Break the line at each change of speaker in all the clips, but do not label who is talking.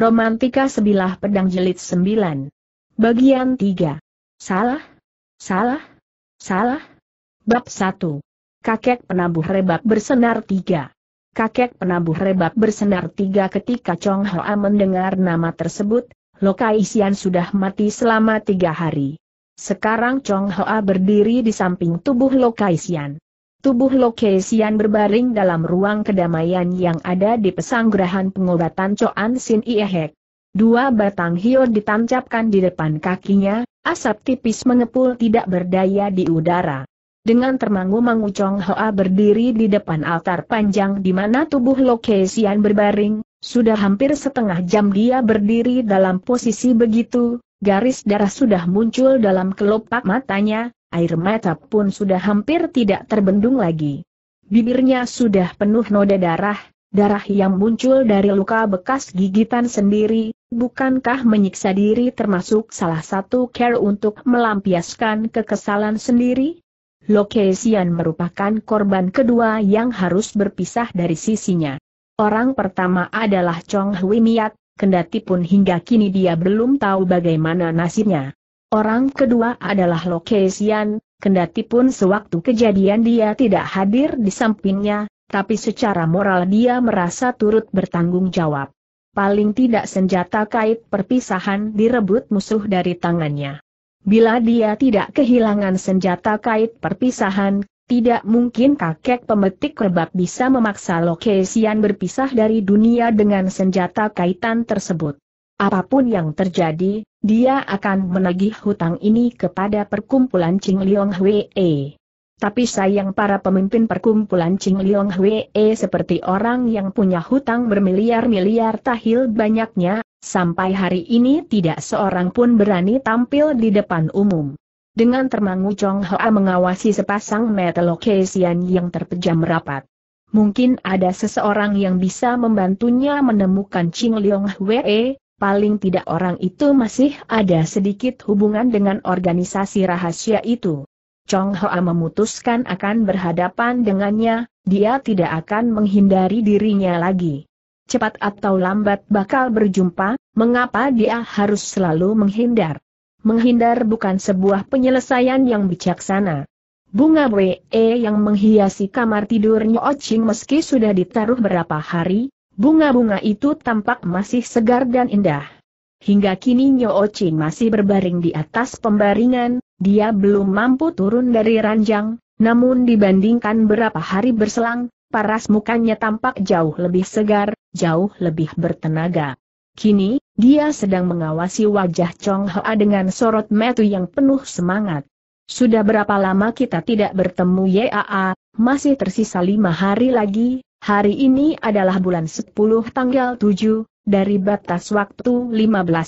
Romantika Sebilah Pedang Jelit 9. Bagian 3. Salah? Salah? Salah? Bab 1. Kakek penabuh rebab bersenar 3. Kakek penabuh rebab bersenar 3 ketika Chong Hoa mendengar nama tersebut, Lokai Sian sudah mati selama tiga hari. Sekarang Chong Hoa berdiri di samping tubuh Lokai Sian. Tubuh Lokesian berbaring dalam ruang kedamaian yang ada di pesanggerahan pengobatan Coan Sin Iehek. Dua batang hio ditancapkan di depan kakinya, asap tipis mengepul tidak berdaya di udara. Dengan termangu-mangu Chong Hoa berdiri di depan altar panjang di mana tubuh Lokesian berbaring, sudah hampir setengah jam dia berdiri dalam posisi begitu, garis darah sudah muncul dalam kelopak matanya, air mata pun sudah hampir tidak terbendung lagi. Bibirnya sudah penuh noda darah, darah yang muncul dari luka bekas gigitan sendiri, bukankah menyiksa diri termasuk salah satu care untuk melampiaskan kekesalan sendiri? Lokesian merupakan korban kedua yang harus berpisah dari sisinya. Orang pertama adalah Chong Hui Miat, kendati pun hingga kini dia belum tahu bagaimana nasibnya. Orang kedua adalah Lokesian, kendati pun sewaktu kejadian dia tidak hadir di sampingnya, tapi secara moral dia merasa turut bertanggung jawab. Paling tidak senjata kait perpisahan direbut musuh dari tangannya. Bila dia tidak kehilangan senjata kait perpisahan, tidak mungkin kakek pemetik rebab bisa memaksa Lokesian berpisah dari dunia dengan senjata kaitan tersebut. Apapun yang terjadi, dia akan menagih hutang ini kepada perkumpulan Ching Liong Hwee. Tapi sayang para pemimpin perkumpulan Ching Liong Hwee seperti orang yang punya hutang bermiliar-miliar tahil banyaknya, sampai hari ini tidak seorang pun berani tampil di depan umum. Dengan termangu Chong Hoa mengawasi sepasang metalokesian yang terpejam rapat. Mungkin ada seseorang yang bisa membantunya menemukan Ching Liong Hwee, paling tidak orang itu masih ada sedikit hubungan dengan organisasi rahasia itu. Chong Hoa memutuskan akan berhadapan dengannya, dia tidak akan menghindari dirinya lagi. Cepat atau lambat bakal berjumpa, mengapa dia harus selalu menghindar? Menghindar bukan sebuah penyelesaian yang bijaksana. Bunga WE yang menghiasi kamar tidurnya Ocing meski sudah ditaruh berapa hari, Bunga-bunga itu tampak masih segar dan indah. Hingga kini Nyo Ochi masih berbaring di atas pembaringan, dia belum mampu turun dari ranjang, namun dibandingkan berapa hari berselang, paras mukanya tampak jauh lebih segar, jauh lebih bertenaga. Kini, dia sedang mengawasi wajah Chong Hoa dengan sorot metu yang penuh semangat. Sudah berapa lama kita tidak bertemu YAA, masih tersisa lima hari lagi, Hari ini adalah bulan 10 tanggal 7, dari batas waktu 15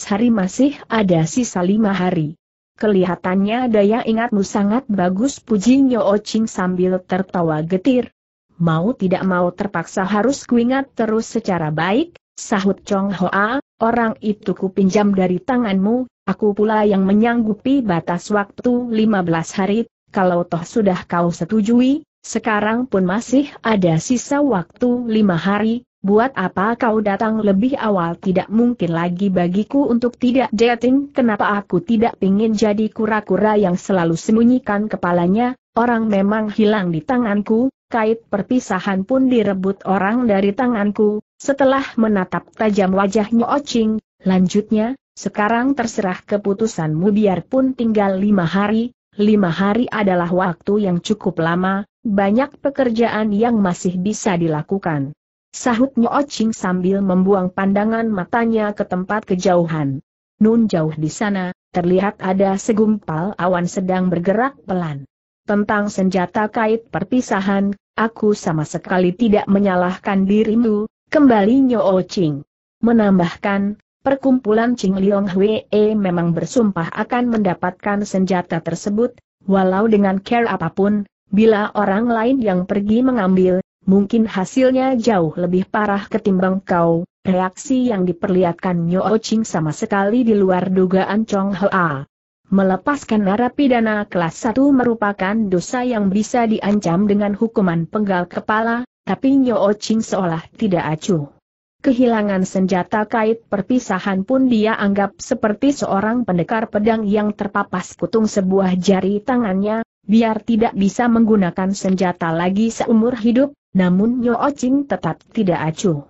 hari masih ada sisa 5 hari. Kelihatannya daya ingatmu sangat bagus puji Nyo Oching sambil tertawa getir. Mau tidak mau terpaksa harus kuingat terus secara baik, sahut Chong Hoa, orang itu kupinjam dari tanganmu, aku pula yang menyanggupi batas waktu 15 hari, kalau toh sudah kau setujui, sekarang pun masih ada sisa waktu lima hari, buat apa kau datang lebih awal tidak mungkin lagi bagiku untuk tidak dating kenapa aku tidak ingin jadi kura-kura yang selalu sembunyikan kepalanya, orang memang hilang di tanganku, kait perpisahan pun direbut orang dari tanganku, setelah menatap tajam wajahnya Ocing, lanjutnya, sekarang terserah keputusanmu biarpun tinggal lima hari, lima hari adalah waktu yang cukup lama, banyak pekerjaan yang masih bisa dilakukan. Sahut Nyoching sambil membuang pandangan matanya ke tempat kejauhan. Nun jauh di sana, terlihat ada segumpal awan sedang bergerak pelan. Tentang senjata kait perpisahan, aku sama sekali tidak menyalahkan dirimu, kembali Nyoching. Menambahkan, perkumpulan Ching Liong Hwee memang bersumpah akan mendapatkan senjata tersebut, walau dengan care apapun, Bila orang lain yang pergi mengambil, mungkin hasilnya jauh lebih parah ketimbang kau. Reaksi yang diperlihatkan Nyo Ching sama sekali di luar dugaan Chong Hoa. Melepaskan narapidana kelas 1 merupakan dosa yang bisa diancam dengan hukuman penggal kepala, tapi Nyo Ching seolah tidak acuh. Kehilangan senjata kait perpisahan pun dia anggap seperti seorang pendekar pedang yang terpapas kutung sebuah jari tangannya, biar tidak bisa menggunakan senjata lagi seumur hidup, namun Nyo Ching tetap tidak acuh.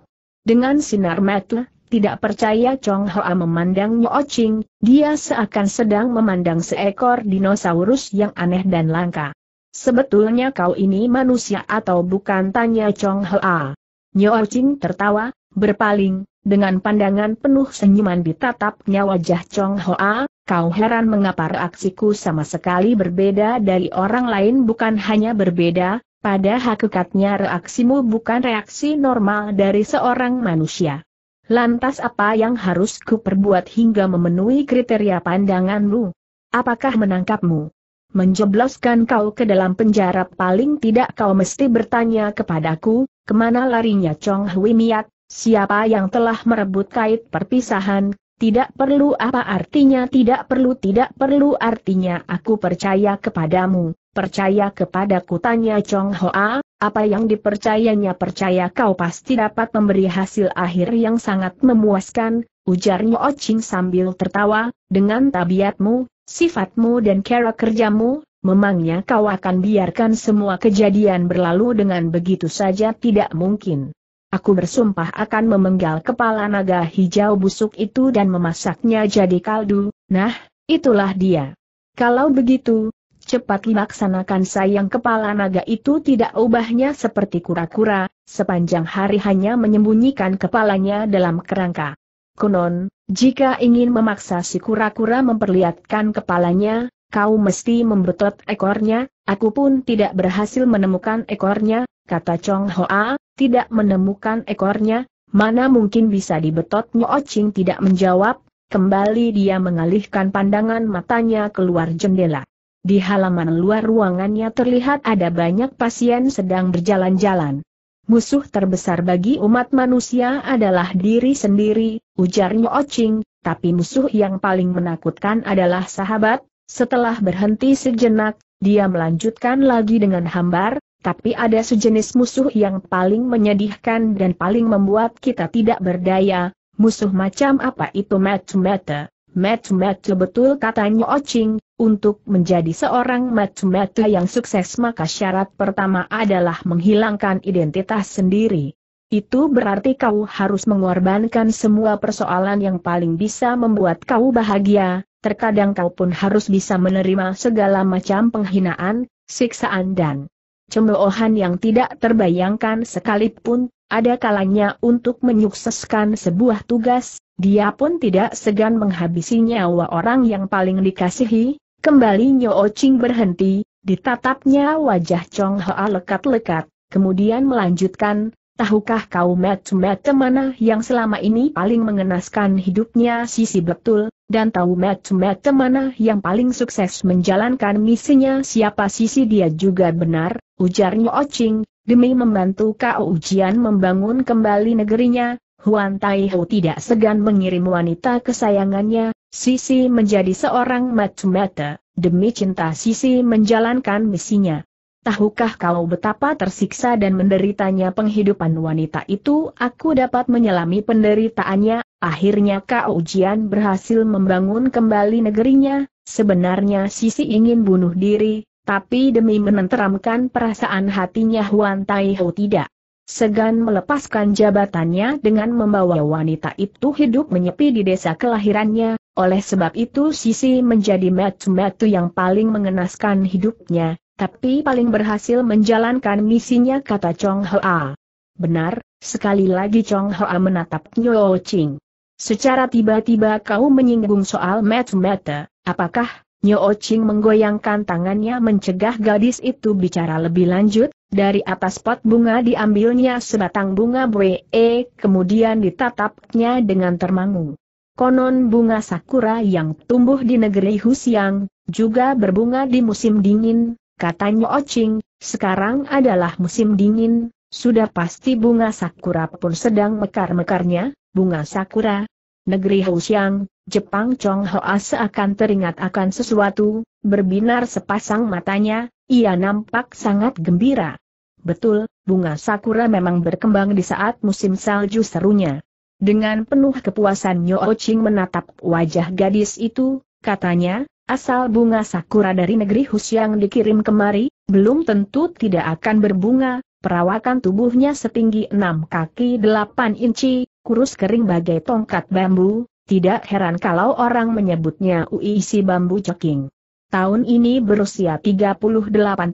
Dengan sinar mata, tidak percaya Chong Hoa memandang Nyo Ching, dia seakan sedang memandang seekor dinosaurus yang aneh dan langka. Sebetulnya kau ini manusia atau bukan tanya Chong Hoa. Nyo Ching tertawa, berpaling, dengan pandangan penuh senyuman ditatapnya wajah Chong Hoa, kau heran mengapa reaksiku sama sekali berbeda dari orang lain bukan hanya berbeda, pada hakikatnya reaksimu bukan reaksi normal dari seorang manusia. Lantas apa yang harus perbuat hingga memenuhi kriteria pandanganmu? Apakah menangkapmu? Menjebloskan kau ke dalam penjara paling tidak kau mesti bertanya kepadaku, kemana larinya Chong Hui Miat, siapa yang telah merebut kait perpisahan, tidak perlu apa artinya tidak perlu tidak perlu artinya aku percaya kepadamu, percaya kepadaku tanya Chong Hoa, apa yang dipercayanya percaya kau pasti dapat memberi hasil akhir yang sangat memuaskan, Ujarnya Ocing sambil tertawa, dengan tabiatmu, sifatmu dan cara kerjamu, memangnya kau akan biarkan semua kejadian berlalu dengan begitu saja tidak mungkin. Aku bersumpah akan memenggal kepala naga hijau busuk itu dan memasaknya jadi kaldu, nah, itulah dia. Kalau begitu, cepat laksanakan sayang kepala naga itu tidak ubahnya seperti kura-kura, sepanjang hari hanya menyembunyikan kepalanya dalam kerangka. Konon, jika ingin memaksa si kura-kura memperlihatkan kepalanya, kau mesti membetot ekornya, aku pun tidak berhasil menemukan ekornya, kata Chong Hoa, tidak menemukan ekornya, mana mungkin bisa dibetot Nyo Ching tidak menjawab, kembali dia mengalihkan pandangan matanya keluar jendela. Di halaman luar ruangannya terlihat ada banyak pasien sedang berjalan-jalan. Musuh terbesar bagi umat manusia adalah diri sendiri, ujarnya. Nyo tapi musuh yang paling menakutkan adalah sahabat, setelah berhenti sejenak, dia melanjutkan lagi dengan hambar, tapi ada sejenis musuh yang paling menyedihkan dan paling membuat kita tidak berdaya, musuh macam apa itu Matumata. Matumata betul katanya Ocing, untuk menjadi seorang Matumata yang sukses maka syarat pertama adalah menghilangkan identitas sendiri. Itu berarti kau harus mengorbankan semua persoalan yang paling bisa membuat kau bahagia, terkadang kau pun harus bisa menerima segala macam penghinaan, siksaan dan cemoohan yang tidak terbayangkan sekalipun, ada kalanya untuk menyukseskan sebuah tugas, dia pun tidak segan menghabisi nyawa orang yang paling dikasihi, kembali Nyo Ching berhenti, ditatapnya wajah Chong Hoa lekat-lekat, kemudian melanjutkan, Tahukah kau macam-macam mana yang selama ini paling mengenaskan hidupnya sisi betul, dan tahu macam-macam mana yang paling sukses menjalankan misinya siapa sisi dia juga benar, ujarnya Ocing, demi membantu kau ujian membangun kembali negerinya, Huan Taihu tidak segan mengirim wanita kesayangannya, Sisi menjadi seorang mata-mata, demi cinta Sisi menjalankan misinya tahukah kau betapa tersiksa dan menderitanya penghidupan wanita itu aku dapat menyelami penderitaannya, akhirnya kau ujian berhasil membangun kembali negerinya, sebenarnya Sisi ingin bunuh diri, tapi demi menenteramkan perasaan hatinya Huan Taiho tidak. Segan melepaskan jabatannya dengan membawa wanita itu hidup menyepi di desa kelahirannya, oleh sebab itu Sisi menjadi metu-metu yang paling mengenaskan hidupnya, tapi paling berhasil menjalankan misinya kata Chong Hoa. Benar, sekali lagi Chong Hoa menatap Nyo Ching. Secara tiba-tiba kau menyinggung soal match meta, apakah Nyo Ching menggoyangkan tangannya mencegah gadis itu bicara lebih lanjut, dari atas pot bunga diambilnya sebatang bunga bwe, kemudian ditatapnya dengan termangu. Konon bunga sakura yang tumbuh di negeri Husiang, juga berbunga di musim dingin, katanya Ocing, oh sekarang adalah musim dingin, sudah pasti bunga sakura pun sedang mekar-mekarnya, bunga sakura. Negeri Housiang, Jepang Chong Hoa seakan teringat akan sesuatu, berbinar sepasang matanya, ia nampak sangat gembira. Betul, bunga sakura memang berkembang di saat musim salju serunya. Dengan penuh kepuasan Nyo oh Ching menatap wajah gadis itu, katanya, Asal bunga sakura dari negeri Hus yang dikirim kemari, belum tentu tidak akan berbunga, perawakan tubuhnya setinggi 6 kaki 8 inci, kurus kering bagai tongkat bambu, tidak heran kalau orang menyebutnya uisi bambu coking. Tahun ini berusia 38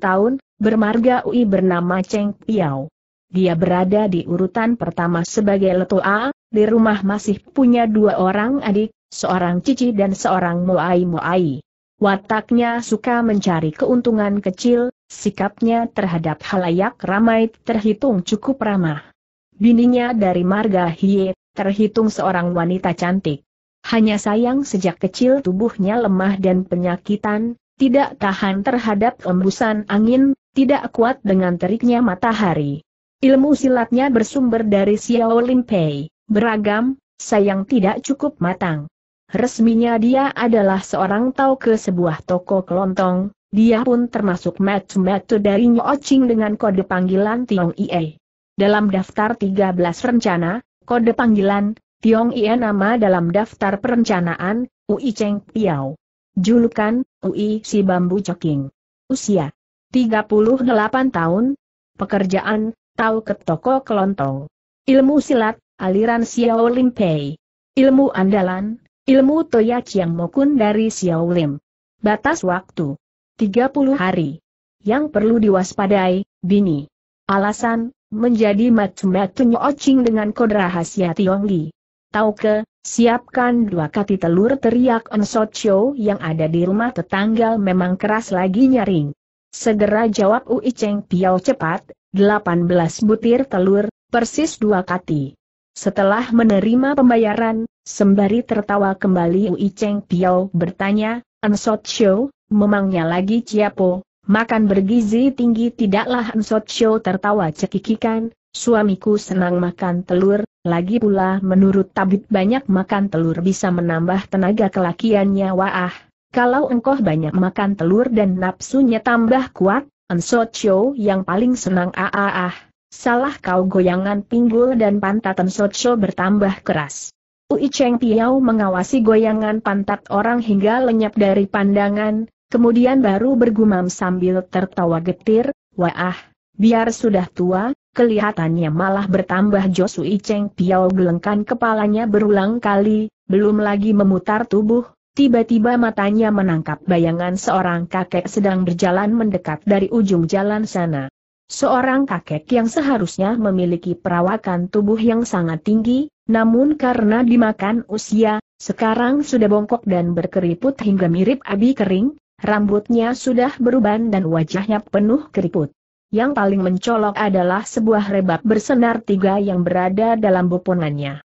tahun, bermarga UI bernama Cheng Piao. Dia berada di urutan pertama sebagai letua, di rumah masih punya dua orang adik, seorang cici dan seorang muai muai. Wataknya suka mencari keuntungan kecil, sikapnya terhadap halayak ramai terhitung cukup ramah. Bininya dari marga Hie, terhitung seorang wanita cantik. Hanya sayang sejak kecil tubuhnya lemah dan penyakitan, tidak tahan terhadap embusan angin, tidak kuat dengan teriknya matahari. Ilmu silatnya bersumber dari Xiao Limpei, beragam, sayang tidak cukup matang. Resminya dia adalah seorang tau ke sebuah toko kelontong, dia pun termasuk metu-metu dari Nyocing dengan kode panggilan Tiong Ie. Dalam daftar 13 rencana, kode panggilan, Tiong Ie nama dalam daftar perencanaan, UI Cheng Piao. Julukan, UI Si Bambu Coking. Usia 38 tahun, pekerjaan, tau ke toko kelontong. Ilmu silat, aliran Xiao Limpei. Ilmu andalan, Ilmu Toya yang Mokun dari Xiao Lim. Batas waktu. 30 hari. Yang perlu diwaspadai, Bini. Alasan, menjadi macam matu ocing dengan kode rahasia Tiongli. Tahu ke, siapkan dua kati telur teriak On yang ada di rumah tetangga memang keras lagi nyaring. Segera jawab Ui Cheng Piao cepat, 18 butir telur, persis dua kati. Setelah menerima pembayaran, sembari tertawa kembali Ui Cheng Piao bertanya, Ansot Show, memangnya lagi Ciapo, makan bergizi tinggi tidaklah Ansot Show tertawa cekikikan, suamiku senang makan telur, lagi pula menurut tabib banyak makan telur bisa menambah tenaga kelakiannya wah. Kalau engkau banyak makan telur dan nafsunya tambah kuat, Ansot Show yang paling senang ah, ah, ah. Salah kau goyangan pinggul dan pantatan Socho bertambah keras. Ui Cheng Piao mengawasi goyangan pantat orang hingga lenyap dari pandangan, kemudian baru bergumam sambil tertawa getir, Wah, biar sudah tua, kelihatannya malah bertambah Ui Cheng Piao gelengkan kepalanya berulang kali, belum lagi memutar tubuh, Tiba-tiba matanya menangkap bayangan seorang kakek sedang berjalan mendekat dari ujung jalan sana. Seorang kakek yang seharusnya memiliki perawakan tubuh yang sangat tinggi, namun karena dimakan usia, sekarang sudah bongkok dan berkeriput hingga mirip abi kering, rambutnya sudah beruban dan wajahnya penuh keriput. Yang paling mencolok adalah sebuah rebab bersenar tiga yang berada dalam bopongannya.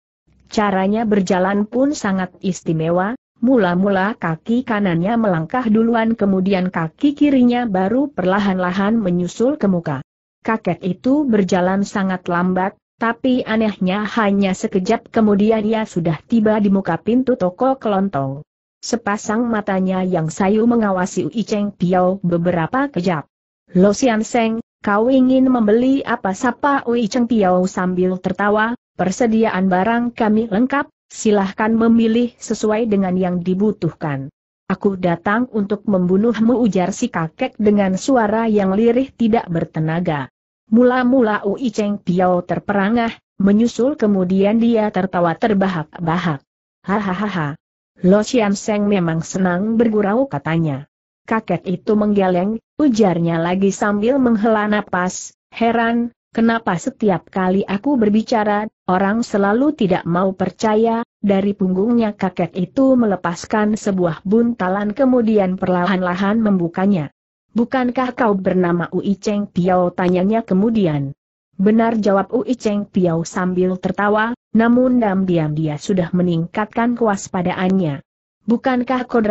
Caranya berjalan pun sangat istimewa, Mula-mula kaki kanannya melangkah duluan kemudian kaki kirinya baru perlahan-lahan menyusul ke muka. Kakek itu berjalan sangat lambat, tapi anehnya hanya sekejap kemudian ia sudah tiba di muka pintu toko kelontong. Sepasang matanya yang sayu mengawasi Ui Cheng Piao beberapa kejap. Lo Sian Seng, kau ingin membeli apa sapa Ui Cheng Piao sambil tertawa, persediaan barang kami lengkap, silahkan memilih sesuai dengan yang dibutuhkan. Aku datang untuk membunuhmu ujar si kakek dengan suara yang lirih tidak bertenaga. Mula-mula Ui Cheng Piao terperangah, menyusul kemudian dia tertawa terbahak-bahak. Hahaha. Lo Xian Seng memang senang bergurau katanya. Kakek itu menggeleng, ujarnya lagi sambil menghela napas, heran, kenapa setiap kali aku berbicara, Orang selalu tidak mau percaya, dari punggungnya kakek itu melepaskan sebuah buntalan kemudian perlahan-lahan membukanya. Bukankah kau bernama Ui Cheng Piao? Tanyanya kemudian. Benar jawab Ui Cheng Piao sambil tertawa, namun diam-diam dia sudah meningkatkan kewaspadaannya. Bukankah rahasia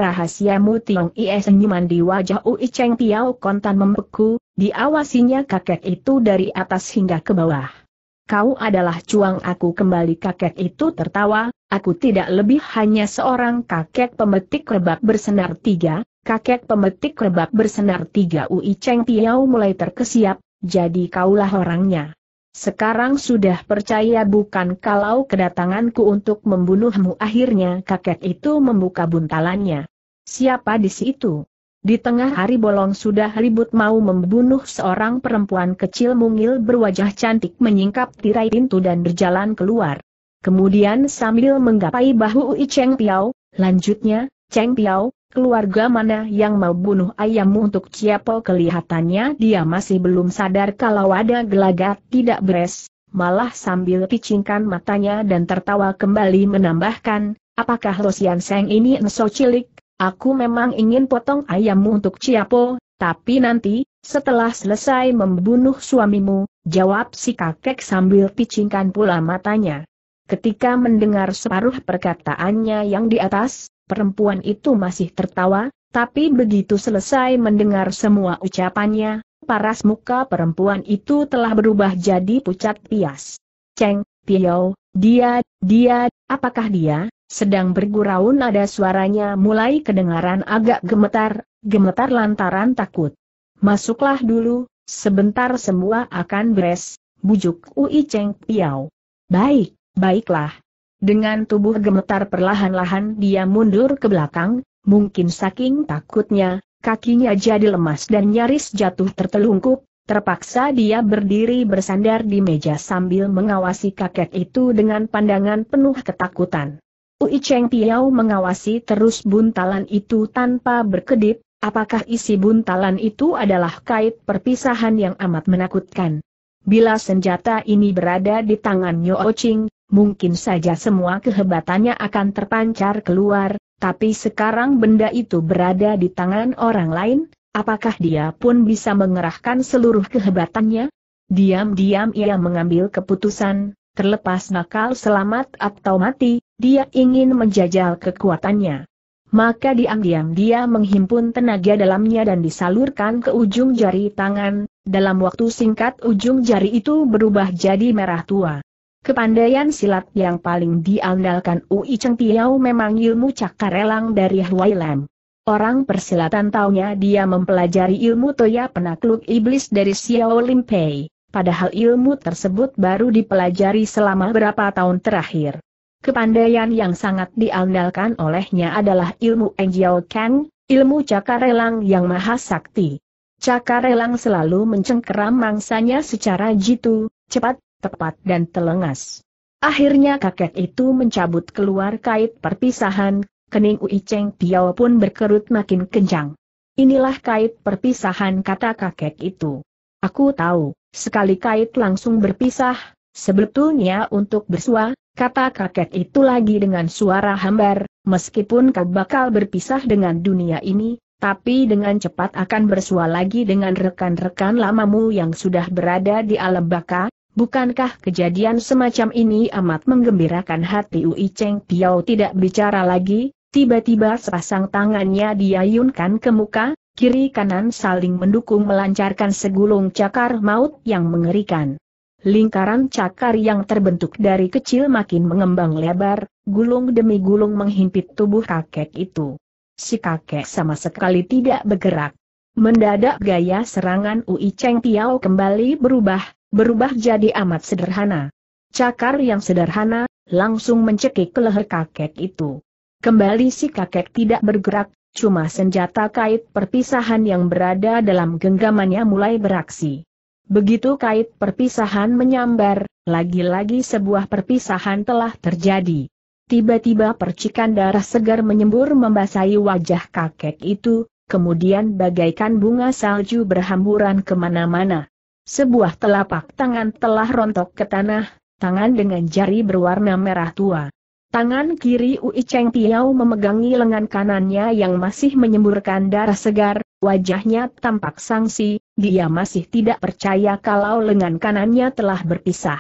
rahasiamu Tiong Ie senyuman di wajah Ui Cheng Piao kontan membeku, diawasinya kakek itu dari atas hingga ke bawah kau adalah cuang aku kembali kakek itu tertawa, aku tidak lebih hanya seorang kakek pemetik rebak bersenar tiga, kakek pemetik rebak bersenar tiga Ui Cheng Piao mulai terkesiap, jadi kaulah orangnya. Sekarang sudah percaya bukan kalau kedatanganku untuk membunuhmu akhirnya kakek itu membuka buntalannya. Siapa di situ? Di tengah hari bolong sudah ribut mau membunuh seorang perempuan kecil mungil berwajah cantik menyingkap tirai pintu dan berjalan keluar. Kemudian sambil menggapai bahu Ui Cheng Piao, lanjutnya, Cheng Piao, keluarga mana yang mau bunuh ayammu untuk Ciapo kelihatannya dia masih belum sadar kalau ada gelagat tidak beres, malah sambil picingkan matanya dan tertawa kembali menambahkan, apakah Losian Seng ini enso cilik? Aku memang ingin potong ayammu untuk Ciapo, tapi nanti, setelah selesai membunuh suamimu, jawab si kakek sambil picingkan pula matanya. Ketika mendengar separuh perkataannya yang di atas, perempuan itu masih tertawa, tapi begitu selesai mendengar semua ucapannya, paras muka perempuan itu telah berubah jadi pucat pias. Ceng, Piau, dia, dia, apakah dia? Sedang bergurau nada suaranya mulai kedengaran agak gemetar, gemetar lantaran takut. Masuklah dulu, sebentar semua akan beres, bujuk Ui Cheng Piao. Baik, baiklah. Dengan tubuh gemetar perlahan-lahan dia mundur ke belakang, mungkin saking takutnya, kakinya jadi lemas dan nyaris jatuh tertelungkup, terpaksa dia berdiri bersandar di meja sambil mengawasi kakek itu dengan pandangan penuh ketakutan. Ui Cheng Piao mengawasi terus buntalan itu tanpa berkedip, apakah isi buntalan itu adalah kait perpisahan yang amat menakutkan. Bila senjata ini berada di tangan Nyo Ching, mungkin saja semua kehebatannya akan terpancar keluar, tapi sekarang benda itu berada di tangan orang lain, apakah dia pun bisa mengerahkan seluruh kehebatannya? Diam-diam ia mengambil keputusan, terlepas nakal selamat atau mati, dia ingin menjajal kekuatannya. Maka diam-diam dia menghimpun tenaga dalamnya dan disalurkan ke ujung jari tangan, dalam waktu singkat ujung jari itu berubah jadi merah tua. Kepandaian silat yang paling diandalkan Ui Cheng Tiao memang ilmu cakarelang dari Huai Lam. Orang persilatan taunya dia mempelajari ilmu toya penakluk iblis dari Xiao Lim Pei, padahal ilmu tersebut baru dipelajari selama berapa tahun terakhir. Kepandaian yang sangat diandalkan olehnya adalah ilmu Enjiao Kang, ilmu cakarelang yang maha sakti. Cakarelang selalu mencengkeram mangsanya secara jitu, cepat, tepat dan telengas. Akhirnya kakek itu mencabut keluar kait perpisahan, kening Ui Cheng Piao pun berkerut makin kencang. Inilah kait perpisahan kata kakek itu. Aku tahu, sekali kait langsung berpisah, sebetulnya untuk bersuah? kata kakek itu lagi dengan suara hambar, meskipun kau bakal berpisah dengan dunia ini, tapi dengan cepat akan bersua lagi dengan rekan-rekan lamamu yang sudah berada di alam baka, bukankah kejadian semacam ini amat menggembirakan hati Ui Cheng Piao tidak bicara lagi, tiba-tiba sepasang tangannya diayunkan ke muka, kiri kanan saling mendukung melancarkan segulung cakar maut yang mengerikan. Lingkaran cakar yang terbentuk dari kecil makin mengembang lebar, gulung demi gulung menghimpit tubuh kakek itu. Si kakek sama sekali tidak bergerak. Mendadak gaya serangan Ui Cheng Piao kembali berubah, berubah jadi amat sederhana. Cakar yang sederhana, langsung mencekik ke leher kakek itu. Kembali si kakek tidak bergerak, cuma senjata kait perpisahan yang berada dalam genggamannya mulai beraksi. Begitu kait perpisahan menyambar, lagi-lagi sebuah perpisahan telah terjadi. Tiba-tiba percikan darah segar menyembur membasahi wajah kakek itu, kemudian bagaikan bunga salju berhamburan kemana-mana. Sebuah telapak tangan telah rontok ke tanah, tangan dengan jari berwarna merah tua. Tangan kiri Ui Cheng Piao memegangi lengan kanannya yang masih menyemburkan darah segar, wajahnya tampak sangsi, dia masih tidak percaya kalau lengan kanannya telah berpisah.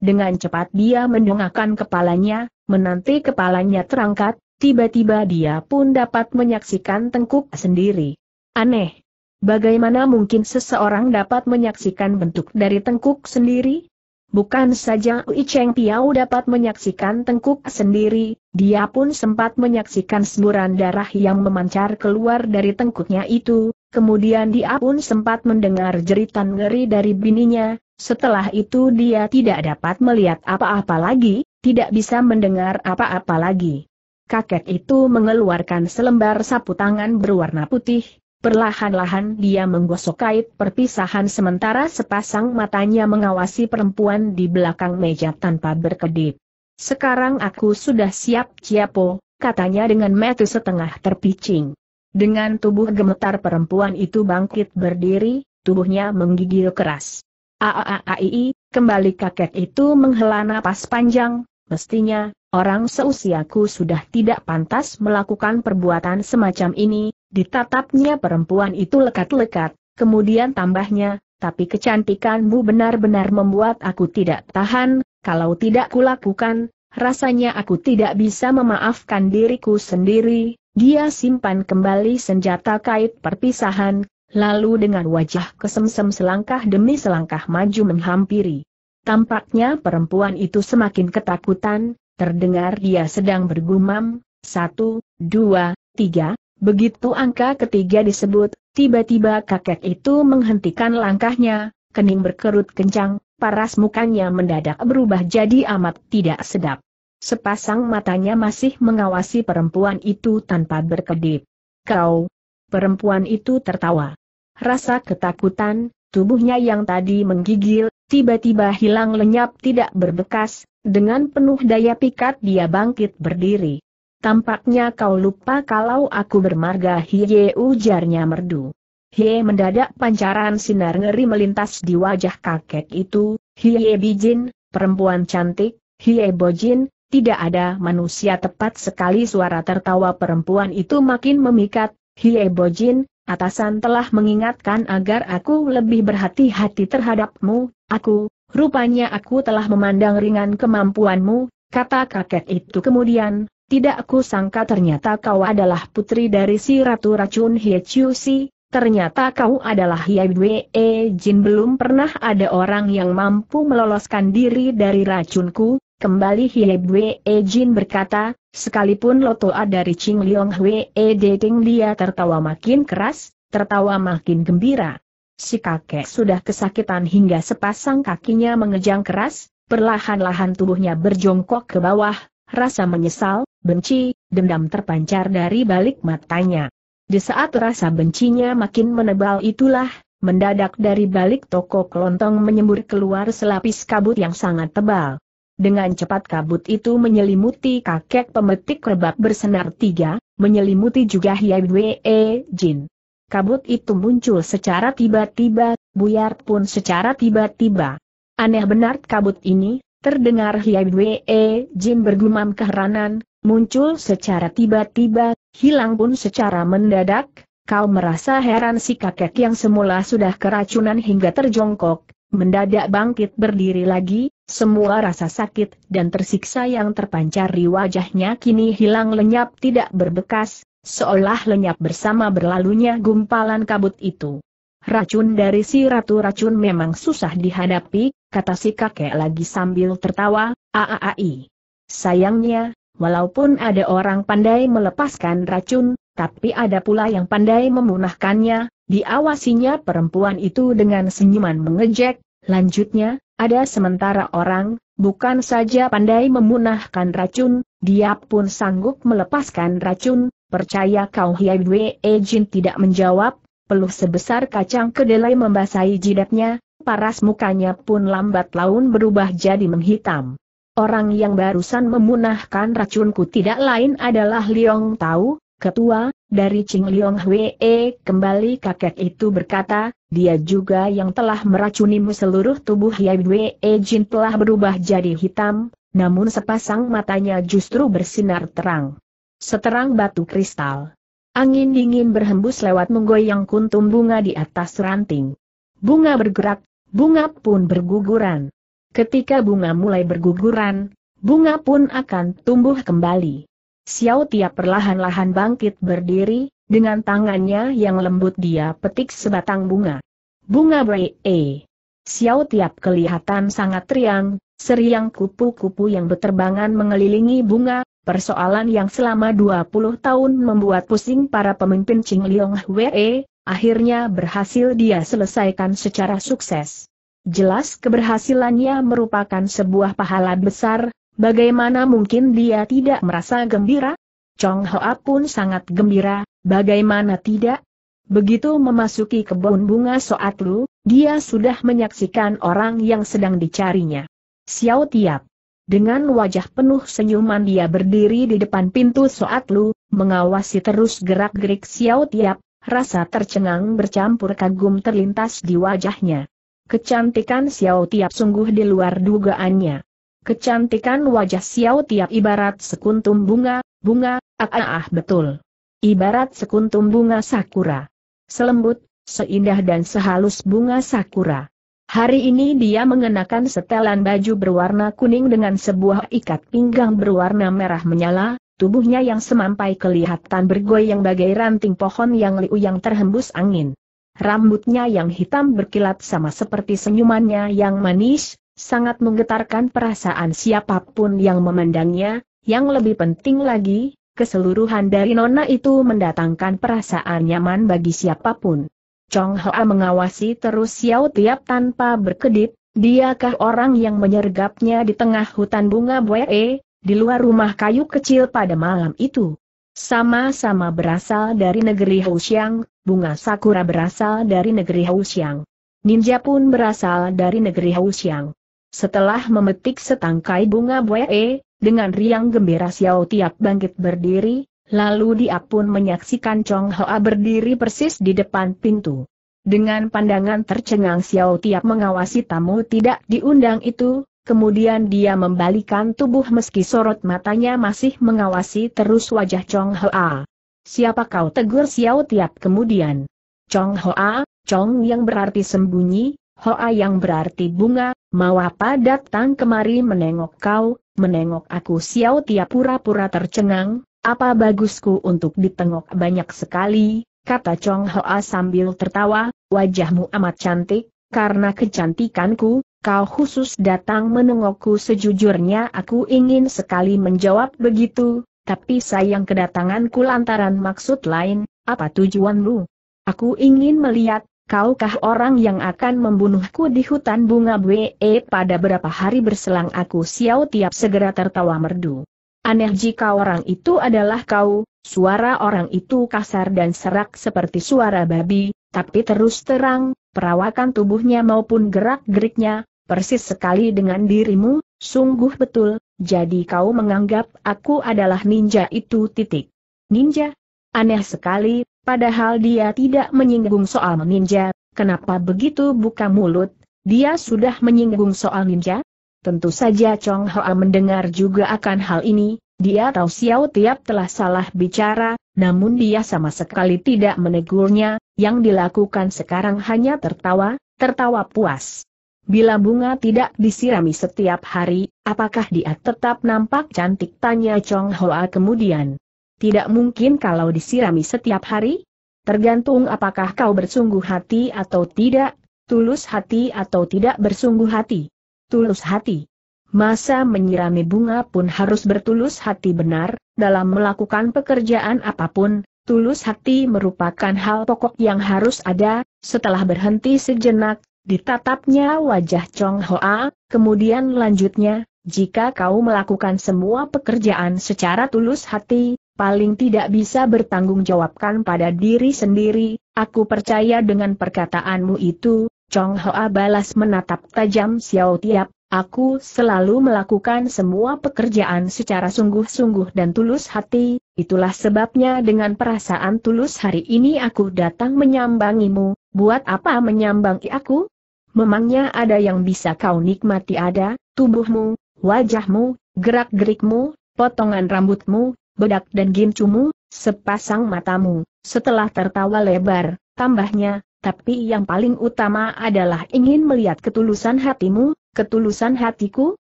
Dengan cepat dia mendongakkan kepalanya, menanti kepalanya terangkat, tiba-tiba dia pun dapat menyaksikan tengkuk sendiri. Aneh. Bagaimana mungkin seseorang dapat menyaksikan bentuk dari tengkuk sendiri? Bukan saja Ui Cheng Piao dapat menyaksikan tengkuk sendiri, dia pun sempat menyaksikan semburan darah yang memancar keluar dari tengkuknya itu, kemudian dia pun sempat mendengar jeritan ngeri dari bininya, setelah itu dia tidak dapat melihat apa-apa lagi, tidak bisa mendengar apa-apa lagi. Kakek itu mengeluarkan selembar sapu tangan berwarna putih, Perlahan-lahan dia menggosok kait perpisahan sementara sepasang matanya mengawasi perempuan di belakang meja tanpa berkedip. Sekarang aku sudah siap Ciapo, katanya dengan metu setengah terpicing. Dengan tubuh gemetar perempuan itu bangkit berdiri, tubuhnya menggigil keras. Aaaii, kembali kakek itu menghela napas panjang, mestinya, orang seusiaku sudah tidak pantas melakukan perbuatan semacam ini, Ditatapnya perempuan itu lekat-lekat, kemudian tambahnya, tapi kecantikanmu benar-benar membuat aku tidak tahan, kalau tidak kulakukan, rasanya aku tidak bisa memaafkan diriku sendiri, dia simpan kembali senjata kait perpisahan, lalu dengan wajah kesemsem selangkah demi selangkah maju menghampiri. Tampaknya perempuan itu semakin ketakutan, terdengar dia sedang bergumam, satu, dua, tiga, Begitu angka ketiga disebut, tiba-tiba kakek itu menghentikan langkahnya, kening berkerut kencang, paras mukanya mendadak berubah jadi amat tidak sedap. Sepasang matanya masih mengawasi perempuan itu tanpa berkedip. Kau! Perempuan itu tertawa. Rasa ketakutan, tubuhnya yang tadi menggigil, tiba-tiba hilang lenyap tidak berbekas, dengan penuh daya pikat dia bangkit berdiri. Tampaknya kau lupa kalau aku bermarga Hye, ujarnya merdu. Hye mendadak pancaran sinar ngeri melintas di wajah kakek itu, Hye bijin, perempuan cantik, Hye bojin, tidak ada manusia tepat sekali suara tertawa perempuan itu makin memikat, Hye bojin, atasan telah mengingatkan agar aku lebih berhati-hati terhadapmu, aku, rupanya aku telah memandang ringan kemampuanmu, kata kakek itu kemudian, tidak aku sangka ternyata kau adalah putri dari si Ratu Racun Si. ternyata kau adalah Yabwe e. Jin belum pernah ada orang yang mampu meloloskan diri dari racunku, kembali Yabwe e. Jin berkata, sekalipun lotoa dari Ching Leong Hwe Dating dia tertawa makin keras, tertawa makin gembira. Si kakek sudah kesakitan hingga sepasang kakinya mengejang keras, perlahan-lahan tubuhnya berjongkok ke bawah, Rasa menyesal, benci, dendam terpancar dari balik matanya. Di saat rasa bencinya makin menebal itulah, mendadak dari balik toko kelontong menyembur keluar selapis kabut yang sangat tebal. Dengan cepat kabut itu menyelimuti kakek pemetik rebab bersenar tiga, menyelimuti juga Hiawee Jin. Kabut itu muncul secara tiba-tiba, buyar pun secara tiba-tiba. Aneh benar kabut ini, Terdengar Hiai e, Jin bergumam keheranan, muncul secara tiba-tiba, hilang pun secara mendadak, kau merasa heran si kakek yang semula sudah keracunan hingga terjongkok, mendadak bangkit berdiri lagi, semua rasa sakit dan tersiksa yang terpancar di wajahnya kini hilang lenyap tidak berbekas, seolah lenyap bersama berlalunya gumpalan kabut itu. Racun dari si ratu racun memang susah dihadapi, kata si kakek lagi sambil tertawa, aaai. Sayangnya, walaupun ada orang pandai melepaskan racun, tapi ada pula yang pandai memunahkannya, diawasinya perempuan itu dengan senyuman mengejek, lanjutnya, ada sementara orang, bukan saja pandai memunahkan racun, dia pun sanggup melepaskan racun, percaya kau Hiai Wei Jin tidak menjawab, peluh sebesar kacang kedelai membasahi jidatnya, paras mukanya pun lambat laun berubah jadi menghitam. Orang yang barusan memunahkan racunku tidak lain adalah Liong Tau, ketua, dari Ching Liong Hwee, kembali kakek itu berkata, dia juga yang telah meracunimu seluruh tubuh Yai Hwee Jin telah berubah jadi hitam, namun sepasang matanya justru bersinar terang. Seterang batu kristal. Angin dingin berhembus lewat menggoyang kuntum bunga di atas ranting. Bunga bergerak, bunga pun berguguran. Ketika bunga mulai berguguran, bunga pun akan tumbuh kembali. Xiao Tia perlahan-lahan bangkit berdiri, dengan tangannya yang lembut dia petik sebatang bunga. Bunga E. Xiao Tiap kelihatan sangat riang, seriang kupu-kupu yang berterbangan mengelilingi bunga, persoalan yang selama 20 tahun membuat pusing para pemimpin Ching Liong Wei, akhirnya berhasil dia selesaikan secara sukses. Jelas keberhasilannya merupakan sebuah pahala besar, bagaimana mungkin dia tidak merasa gembira? Chong Hoa pun sangat gembira, bagaimana tidak? Begitu memasuki kebun bunga Soat Lu, dia sudah menyaksikan orang yang sedang dicarinya. Xiao Tiap. Dengan wajah penuh senyuman dia berdiri di depan pintu Soat Lu, mengawasi terus gerak-gerik Xiao Tiap, rasa tercengang bercampur kagum terlintas di wajahnya. Kecantikan Xiao Tiap sungguh di luar dugaannya. Kecantikan wajah Xiao Tiap ibarat sekuntum bunga, bunga, ah, ah, ah betul. Ibarat sekuntum bunga sakura. Selembut, seindah dan sehalus bunga sakura. Hari ini dia mengenakan setelan baju berwarna kuning dengan sebuah ikat pinggang berwarna merah menyala, tubuhnya yang semampai kelihatan bergoyang bagai ranting pohon yang liu yang terhembus angin. Rambutnya yang hitam berkilat sama seperti senyumannya yang manis, sangat menggetarkan perasaan siapapun yang memandangnya, yang lebih penting lagi, keseluruhan dari nona itu mendatangkan perasaan nyaman bagi siapapun. Chong Hoa mengawasi terus Xiao Tiap tanpa berkedip, diakah orang yang menyergapnya di tengah hutan bunga Buee, di luar rumah kayu kecil pada malam itu. Sama-sama berasal dari negeri Houxiang, bunga sakura berasal dari negeri Houxiang. Ninja pun berasal dari negeri Houxiang. Setelah memetik setangkai bunga buee, dengan riang gembira Xiao Tiap bangkit berdiri, lalu dia pun menyaksikan Chong Hoa berdiri persis di depan pintu. Dengan pandangan tercengang Xiao Tiap mengawasi tamu tidak diundang itu, Kemudian dia membalikan tubuh meski sorot matanya masih mengawasi terus wajah Chong Hoa. Siapa kau tegur Xiao Tiap kemudian? Chong Hoa, Chong yang berarti sembunyi, Hoa yang berarti bunga, mau apa datang kemari menengok kau, menengok aku Xiao Tiap pura-pura tercengang, apa bagusku untuk ditengok banyak sekali, kata Chong Hoa sambil tertawa, wajahmu amat cantik, karena kecantikanku, kau khusus datang menengokku sejujurnya aku ingin sekali menjawab begitu, tapi sayang kedatanganku lantaran maksud lain, apa tujuanmu? Aku ingin melihat, kaukah orang yang akan membunuhku di hutan bunga BE e pada berapa hari berselang aku siau tiap segera tertawa merdu. Aneh jika orang itu adalah kau, suara orang itu kasar dan serak seperti suara babi, tapi terus terang, perawakan tubuhnya maupun gerak-geriknya, persis sekali dengan dirimu, sungguh betul, jadi kau menganggap aku adalah ninja itu titik. Ninja? Aneh sekali, padahal dia tidak menyinggung soal ninja, kenapa begitu buka mulut, dia sudah menyinggung soal ninja? Tentu saja Chong Hoa mendengar juga akan hal ini, dia tahu Xiao Tiap telah salah bicara, namun dia sama sekali tidak menegurnya, yang dilakukan sekarang hanya tertawa, tertawa puas. Bila bunga tidak disirami setiap hari, apakah dia tetap nampak cantik? Tanya Chong Hoa kemudian. Tidak mungkin kalau disirami setiap hari? Tergantung apakah kau bersungguh hati atau tidak, tulus hati atau tidak bersungguh hati. Tulus hati. Masa menyirami bunga pun harus bertulus hati benar, dalam melakukan pekerjaan apapun, tulus hati merupakan hal pokok yang harus ada, setelah berhenti sejenak, ditatapnya wajah Chong Hoa, kemudian lanjutnya, jika kau melakukan semua pekerjaan secara tulus hati, paling tidak bisa bertanggung jawabkan pada diri sendiri, aku percaya dengan perkataanmu itu, Chong Hoa balas menatap tajam Xiao Tiap, Aku selalu melakukan semua pekerjaan secara sungguh-sungguh dan tulus hati, itulah sebabnya dengan perasaan tulus hari ini aku datang menyambangimu, buat apa menyambangi aku? Memangnya ada yang bisa kau nikmati ada, tubuhmu, wajahmu, gerak-gerikmu, potongan rambutmu, bedak dan gincumu, sepasang matamu, setelah tertawa lebar, tambahnya, tapi yang paling utama adalah ingin melihat ketulusan hatimu, ketulusan hatiku?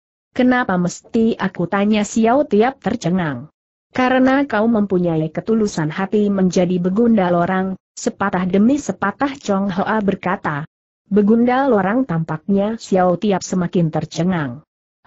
Kenapa mesti aku tanya Xiao tiap tercengang? Karena kau mempunyai ketulusan hati menjadi begundal orang, sepatah demi sepatah Chong Hoa berkata. Begundal orang tampaknya Xiao tiap semakin tercengang.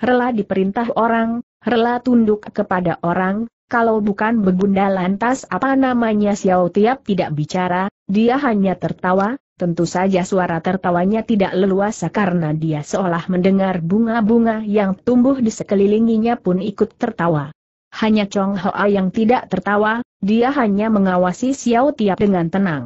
Rela diperintah orang, rela tunduk kepada orang, kalau bukan begundal lantas apa namanya Xiao tiap tidak bicara, dia hanya tertawa, Tentu saja suara tertawanya tidak leluasa karena dia seolah mendengar bunga-bunga yang tumbuh di sekelilinginya pun ikut tertawa. Hanya Chong Hoa yang tidak tertawa, dia hanya mengawasi Xiao Tiap dengan tenang.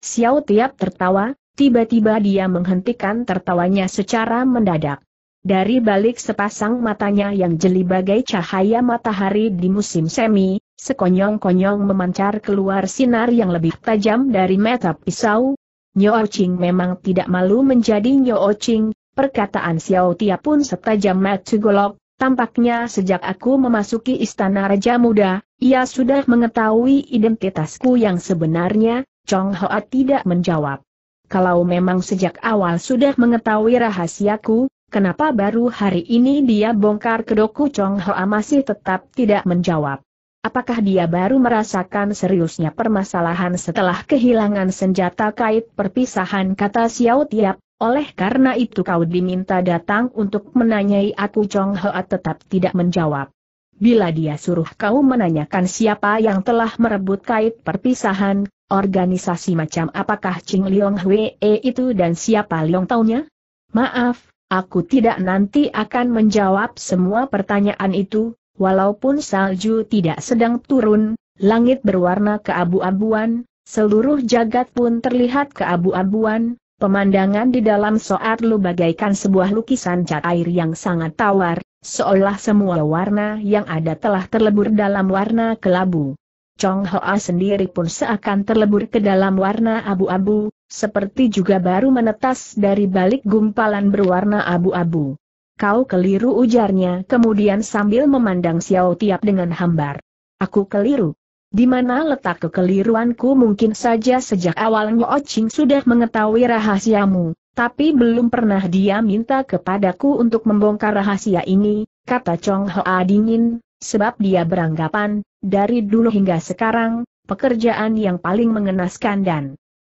Xiao Tiap tertawa, tiba-tiba dia menghentikan tertawanya secara mendadak. Dari balik sepasang matanya yang jeli bagai cahaya matahari di musim semi, sekonyong-konyong memancar keluar sinar yang lebih tajam dari mata pisau, Nyo oh Ching memang tidak malu menjadi Nyo oh Ching, perkataan Xiao Tia pun setajam matu golok, tampaknya sejak aku memasuki istana Raja Muda, ia sudah mengetahui identitasku yang sebenarnya, Chong Hoa tidak menjawab. Kalau memang sejak awal sudah mengetahui rahasiaku, kenapa baru hari ini dia bongkar kedoku Chong Hoa masih tetap tidak menjawab. Apakah dia baru merasakan seriusnya permasalahan setelah kehilangan senjata kait perpisahan kata Xiao Tiap, oleh karena itu kau diminta datang untuk menanyai aku Chong Hoa tetap tidak menjawab. Bila dia suruh kau menanyakan siapa yang telah merebut kait perpisahan, organisasi macam apakah Ching Leong Hwee e itu dan siapa Leong Taunya? Maaf, aku tidak nanti akan menjawab semua pertanyaan itu, Walaupun salju tidak sedang turun, langit berwarna keabu-abuan, seluruh jagat pun terlihat keabu-abuan, pemandangan di dalam soat lu bagaikan sebuah lukisan cat air yang sangat tawar, seolah semua warna yang ada telah terlebur dalam warna kelabu. Chong Hoa sendiri pun seakan terlebur ke dalam warna abu-abu, seperti juga baru menetas dari balik gumpalan berwarna abu-abu. Kau keliru ujarnya kemudian sambil memandang Xiao Tiap dengan hambar. Aku keliru. Di mana letak kekeliruanku mungkin saja sejak awal Ngo Ching sudah mengetahui rahasiamu, tapi belum pernah dia minta kepadaku untuk membongkar rahasia ini, kata Chong Hoa dingin, sebab dia beranggapan, dari dulu hingga sekarang, pekerjaan yang paling mengenaskan dan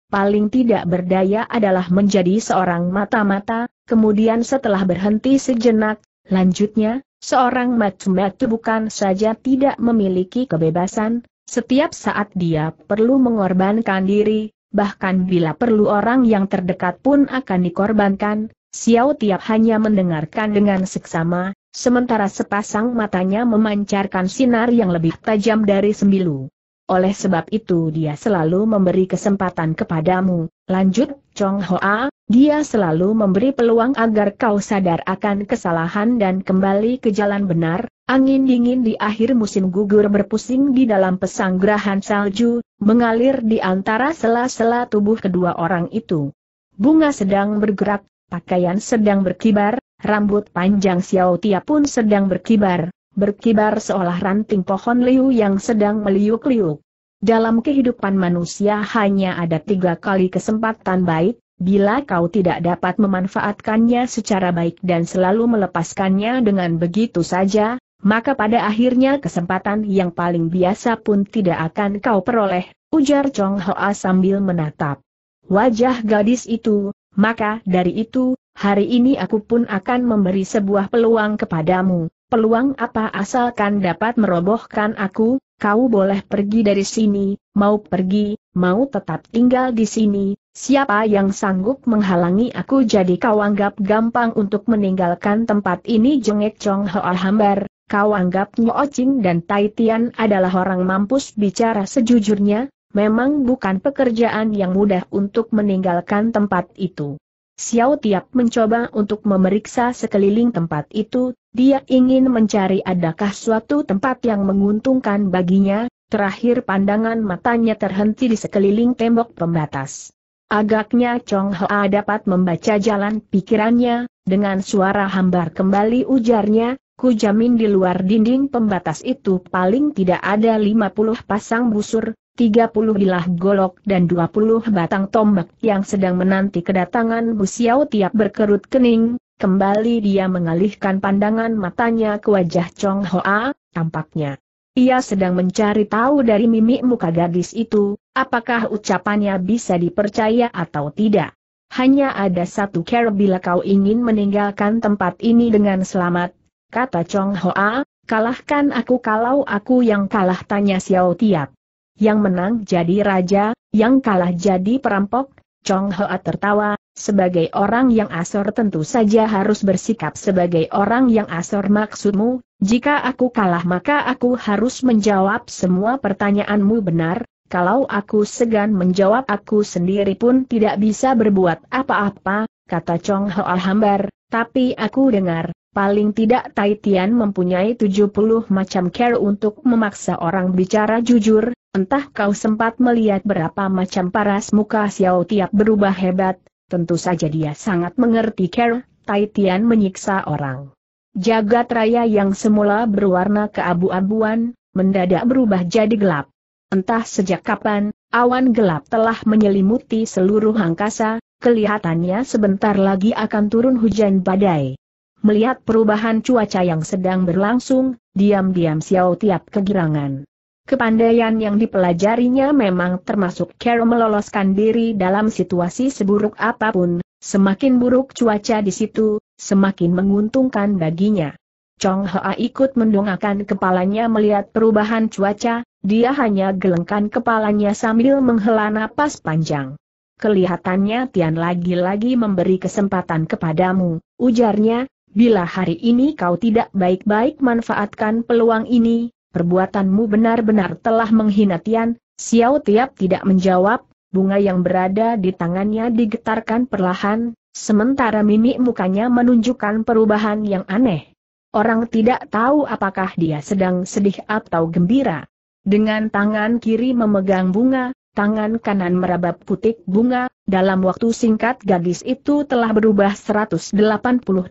paling tidak berdaya adalah menjadi seorang mata-mata, Kemudian setelah berhenti sejenak, lanjutnya, seorang matu-matu bukan saja tidak memiliki kebebasan, setiap saat dia perlu mengorbankan diri, bahkan bila perlu orang yang terdekat pun akan dikorbankan, Xiao Tiap hanya mendengarkan dengan seksama, sementara sepasang matanya memancarkan sinar yang lebih tajam dari sembilu. Oleh sebab itu dia selalu memberi kesempatan kepadamu, lanjut Chong Hoa, dia selalu memberi peluang agar kau sadar akan kesalahan dan kembali ke jalan benar, angin dingin di akhir musim gugur berpusing di dalam pesanggrahan salju, mengalir di antara sela-sela tubuh kedua orang itu. Bunga sedang bergerak, pakaian sedang berkibar, rambut panjang Xiao Tia pun sedang berkibar, berkibar seolah ranting pohon liu yang sedang meliuk-liuk. Dalam kehidupan manusia hanya ada tiga kali kesempatan baik, Bila kau tidak dapat memanfaatkannya secara baik dan selalu melepaskannya dengan begitu saja, maka pada akhirnya kesempatan yang paling biasa pun tidak akan kau peroleh, ujar Chong Hoa sambil menatap wajah gadis itu, maka dari itu, hari ini aku pun akan memberi sebuah peluang kepadamu. Peluang apa asalkan dapat merobohkan aku, kau boleh pergi dari sini, mau pergi, mau tetap tinggal di sini, siapa yang sanggup menghalangi aku jadi kau anggap gampang untuk meninggalkan tempat ini jengek Chong Hoa Hambar, kau anggap Ching dan Tai Tian adalah orang mampus bicara sejujurnya, memang bukan pekerjaan yang mudah untuk meninggalkan tempat itu. Xiao Tiap mencoba untuk memeriksa sekeliling tempat itu, dia ingin mencari adakah suatu tempat yang menguntungkan baginya, Terakhir pandangan matanya terhenti di sekeliling tembok pembatas. Agaknya Chong Hoa dapat membaca jalan pikirannya, dengan suara hambar kembali ujarnya, ku jamin di luar dinding pembatas itu paling tidak ada 50 pasang busur, 30 bilah golok dan 20 batang tombak yang sedang menanti kedatangan Bu Xiao tiap berkerut kening, kembali dia mengalihkan pandangan matanya ke wajah Chong Hoa, tampaknya. Ia sedang mencari tahu dari mimik muka gadis itu, apakah ucapannya bisa dipercaya atau tidak. Hanya ada satu cara bila kau ingin meninggalkan tempat ini dengan selamat, kata Chong Hoa, kalahkan aku kalau aku yang kalah tanya Xiao Tiap. Yang menang jadi raja, yang kalah jadi perampok, Chong Hoa tertawa, sebagai orang yang asor tentu saja harus bersikap sebagai orang yang asor maksudmu, jika aku kalah maka aku harus menjawab semua pertanyaanmu benar, kalau aku segan menjawab aku sendiri pun tidak bisa berbuat apa-apa, kata Chong Hoa Hambar, tapi aku dengar, paling tidak Tai Tian mempunyai 70 macam care untuk memaksa orang bicara jujur, entah kau sempat melihat berapa macam paras muka Xiao tiap berubah hebat, tentu saja dia sangat mengerti care, Tai Tian menyiksa orang. Jagat raya yang semula berwarna keabu-abuan, mendadak berubah jadi gelap. Entah sejak kapan, awan gelap telah menyelimuti seluruh angkasa, kelihatannya sebentar lagi akan turun hujan badai. Melihat perubahan cuaca yang sedang berlangsung, diam-diam Xiao tiap kegirangan. Kepandaian yang dipelajarinya memang termasuk cara meloloskan diri dalam situasi seburuk apapun, semakin buruk cuaca di situ, semakin menguntungkan baginya. Chong Hoa ikut mendongakkan kepalanya melihat perubahan cuaca, dia hanya gelengkan kepalanya sambil menghela napas panjang. Kelihatannya Tian lagi-lagi memberi kesempatan kepadamu, ujarnya, bila hari ini kau tidak baik-baik manfaatkan peluang ini, perbuatanmu benar-benar telah menghina Tian, Xiao Tiap tidak menjawab, bunga yang berada di tangannya digetarkan perlahan, Sementara mimik mukanya menunjukkan perubahan yang aneh. Orang tidak tahu apakah dia sedang sedih atau gembira. Dengan tangan kiri memegang bunga, tangan kanan merabap putik bunga, dalam waktu singkat gadis itu telah berubah 180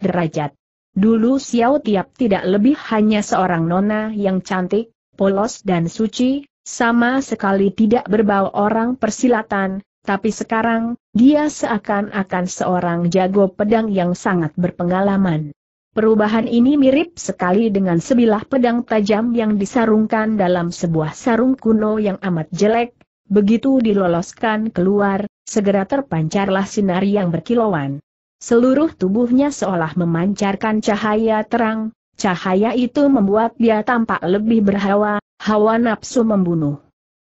derajat. Dulu Xiao Tiap tidak lebih hanya seorang nona yang cantik, polos dan suci, sama sekali tidak berbau orang persilatan, tapi sekarang, dia seakan-akan seorang jago pedang yang sangat berpengalaman. Perubahan ini mirip sekali dengan sebilah pedang tajam yang disarungkan dalam sebuah sarung kuno yang amat jelek, begitu diloloskan keluar, segera terpancarlah sinar yang berkilauan. Seluruh tubuhnya seolah memancarkan cahaya terang, cahaya itu membuat dia tampak lebih berhawa, hawa nafsu membunuh.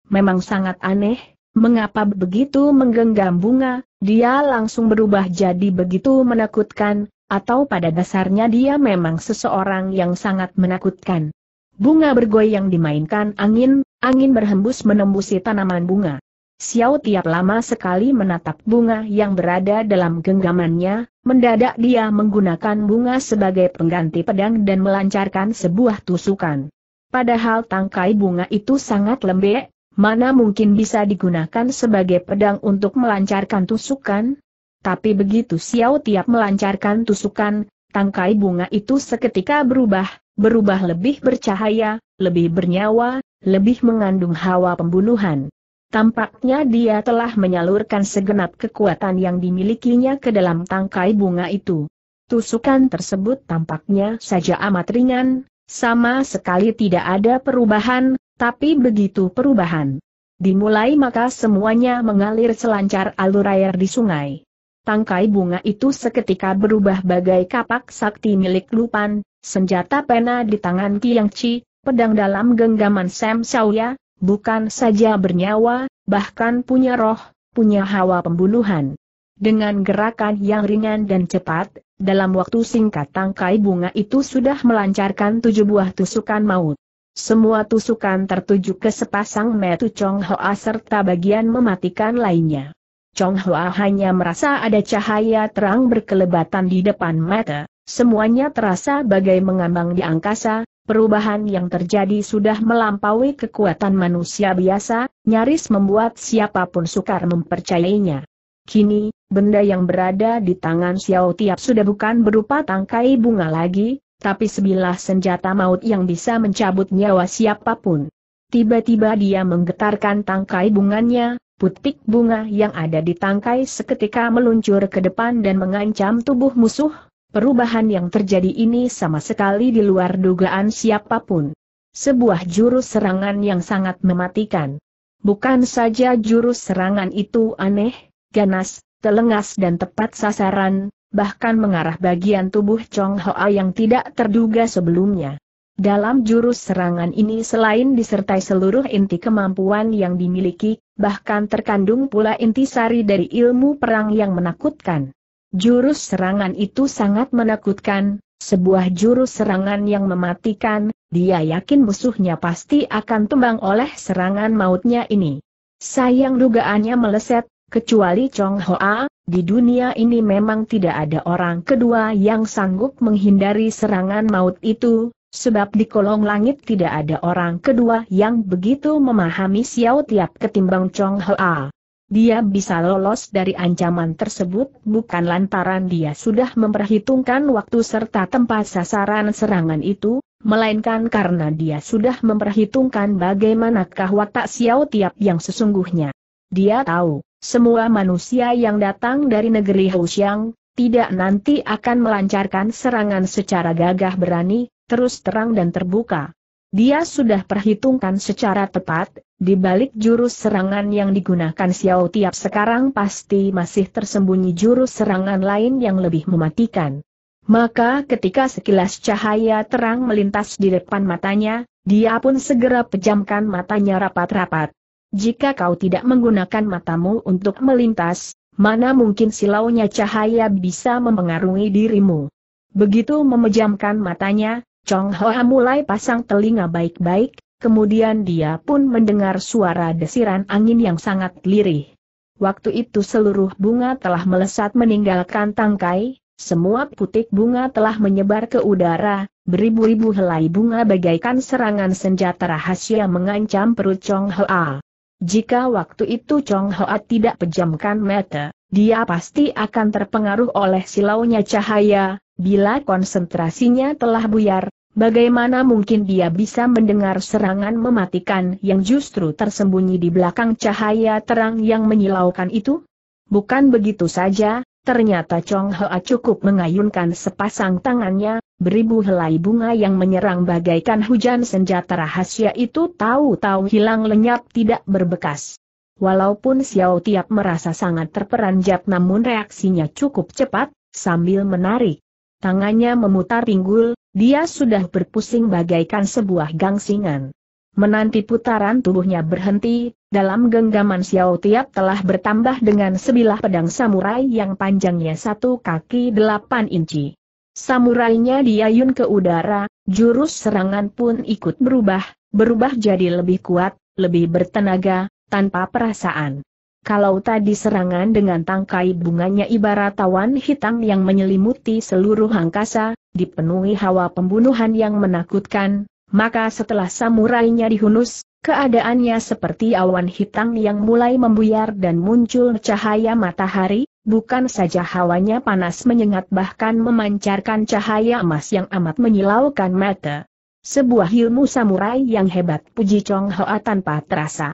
Memang sangat aneh, Mengapa begitu menggenggam bunga, dia langsung berubah jadi begitu menakutkan, atau pada dasarnya dia memang seseorang yang sangat menakutkan. Bunga bergoyang dimainkan angin, angin berhembus menembusi tanaman bunga. Xiao tiap lama sekali menatap bunga yang berada dalam genggamannya, mendadak dia menggunakan bunga sebagai pengganti pedang dan melancarkan sebuah tusukan. Padahal tangkai bunga itu sangat lembek, mana mungkin bisa digunakan sebagai pedang untuk melancarkan tusukan? Tapi begitu Xiao Tiap melancarkan tusukan, tangkai bunga itu seketika berubah, berubah lebih bercahaya, lebih bernyawa, lebih mengandung hawa pembunuhan. Tampaknya dia telah menyalurkan segenap kekuatan yang dimilikinya ke dalam tangkai bunga itu. Tusukan tersebut tampaknya saja amat ringan, sama sekali tidak ada perubahan, tapi begitu perubahan. Dimulai maka semuanya mengalir selancar alur air di sungai. Tangkai bunga itu seketika berubah bagai kapak sakti milik Lupan, senjata pena di tangan Tiang Chi, pedang dalam genggaman Sam Sauya, bukan saja bernyawa, bahkan punya roh, punya hawa pembunuhan. Dengan gerakan yang ringan dan cepat, dalam waktu singkat tangkai bunga itu sudah melancarkan tujuh buah tusukan maut semua tusukan tertuju ke sepasang metu Chong Hoa serta bagian mematikan lainnya. Chong Hoa hanya merasa ada cahaya terang berkelebatan di depan mata, semuanya terasa bagai mengambang di angkasa, perubahan yang terjadi sudah melampaui kekuatan manusia biasa, nyaris membuat siapapun sukar mempercayainya. Kini, benda yang berada di tangan Xiao Tiap sudah bukan berupa tangkai bunga lagi, tapi sebilah senjata maut yang bisa mencabut nyawa siapapun. Tiba-tiba dia menggetarkan tangkai bunganya, putik bunga yang ada di tangkai seketika meluncur ke depan dan mengancam tubuh musuh, perubahan yang terjadi ini sama sekali di luar dugaan siapapun. Sebuah jurus serangan yang sangat mematikan. Bukan saja jurus serangan itu aneh, ganas, telengas dan tepat sasaran, bahkan mengarah bagian tubuh Chong Hoa yang tidak terduga sebelumnya. Dalam jurus serangan ini selain disertai seluruh inti kemampuan yang dimiliki, bahkan terkandung pula inti sari dari ilmu perang yang menakutkan. Jurus serangan itu sangat menakutkan, sebuah jurus serangan yang mematikan, dia yakin musuhnya pasti akan tumbang oleh serangan mautnya ini. Sayang dugaannya meleset, kecuali Chong Hoa, di dunia ini memang tidak ada orang kedua yang sanggup menghindari serangan maut itu, sebab di kolong langit tidak ada orang kedua yang begitu memahami Xiao Tiap ketimbang Chong Hoa. Dia bisa lolos dari ancaman tersebut bukan lantaran dia sudah memperhitungkan waktu serta tempat sasaran serangan itu, melainkan karena dia sudah memperhitungkan bagaimanakah watak Xiao Tiap yang sesungguhnya. Dia tahu, semua manusia yang datang dari negeri Houxiang, tidak nanti akan melancarkan serangan secara gagah berani, terus terang dan terbuka. Dia sudah perhitungkan secara tepat, di balik jurus serangan yang digunakan Xiao Tiap sekarang pasti masih tersembunyi jurus serangan lain yang lebih mematikan. Maka ketika sekilas cahaya terang melintas di depan matanya, dia pun segera pejamkan matanya rapat-rapat. Jika kau tidak menggunakan matamu untuk melintas, mana mungkin silaunya cahaya bisa mempengaruhi dirimu. Begitu memejamkan matanya, Chong Hoa mulai pasang telinga baik-baik, kemudian dia pun mendengar suara desiran angin yang sangat lirih. Waktu itu seluruh bunga telah melesat meninggalkan tangkai, semua putik bunga telah menyebar ke udara, beribu-ribu helai bunga bagaikan serangan senjata rahasia mengancam perut Chong Hoa. Jika waktu itu Chong Hoa tidak pejamkan mata, dia pasti akan terpengaruh oleh silaunya cahaya, bila konsentrasinya telah buyar, bagaimana mungkin dia bisa mendengar serangan mematikan yang justru tersembunyi di belakang cahaya terang yang menyilaukan itu? Bukan begitu saja, Ternyata Chong Hoa cukup mengayunkan sepasang tangannya, beribu helai bunga yang menyerang bagaikan hujan senjata rahasia itu tahu-tahu hilang lenyap tidak berbekas. Walaupun Xiao Tiap merasa sangat terperanjat namun reaksinya cukup cepat, sambil menarik. Tangannya memutar pinggul, dia sudah berpusing bagaikan sebuah gangsingan. Menanti putaran tubuhnya berhenti, dalam genggaman Xiao Tiap telah bertambah dengan sebilah pedang samurai yang panjangnya satu kaki delapan inci. Samurainya diayun ke udara, jurus serangan pun ikut berubah, berubah jadi lebih kuat, lebih bertenaga, tanpa perasaan. Kalau tadi serangan dengan tangkai bunganya ibarat tawan hitam yang menyelimuti seluruh angkasa, dipenuhi hawa pembunuhan yang menakutkan, maka setelah samurainya dihunus, keadaannya seperti awan hitam yang mulai membuyar dan muncul cahaya matahari, bukan saja hawanya panas menyengat bahkan memancarkan cahaya emas yang amat menyilaukan mata. Sebuah ilmu samurai yang hebat puji Chong Hoa tanpa terasa.